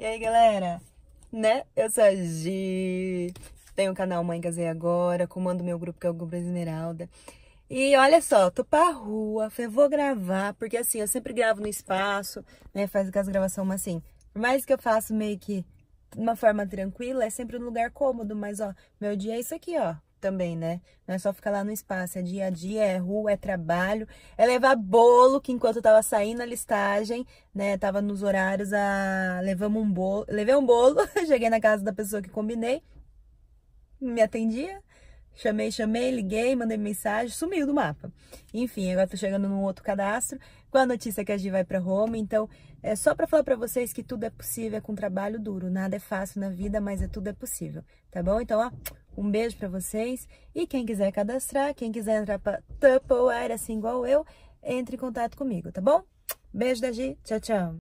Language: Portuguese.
E aí, galera? Né? Eu sou a Gi, tenho o canal Mãe Casei Agora, comando meu grupo que é o Grupo Esmeralda. E olha só, tô pra rua, falei, vou gravar, porque assim, eu sempre gravo no espaço, né, faz aquelas gravações, mas assim, por mais que eu faça meio que de uma forma tranquila, é sempre um lugar cômodo, mas ó, meu dia é isso aqui, ó, também, né? Não é só ficar lá no espaço, é dia a dia, é rua, é trabalho, é levar bolo, que enquanto eu tava saindo a listagem, né, tava nos horários, a... levamos um bolo, levei um bolo, cheguei na casa da pessoa que combinei, me atendia, chamei, chamei, liguei, mandei mensagem, sumiu do mapa. Enfim, agora tô chegando num outro cadastro, com a notícia que a gente vai para Roma, então é só para falar para vocês que tudo é possível é com trabalho duro, nada é fácil na vida, mas é tudo é possível, tá bom? Então, ó, um beijo para vocês e quem quiser cadastrar, quem quiser entrar para Tupperware assim igual eu, entre em contato comigo, tá bom? Beijo da G tchau, tchau!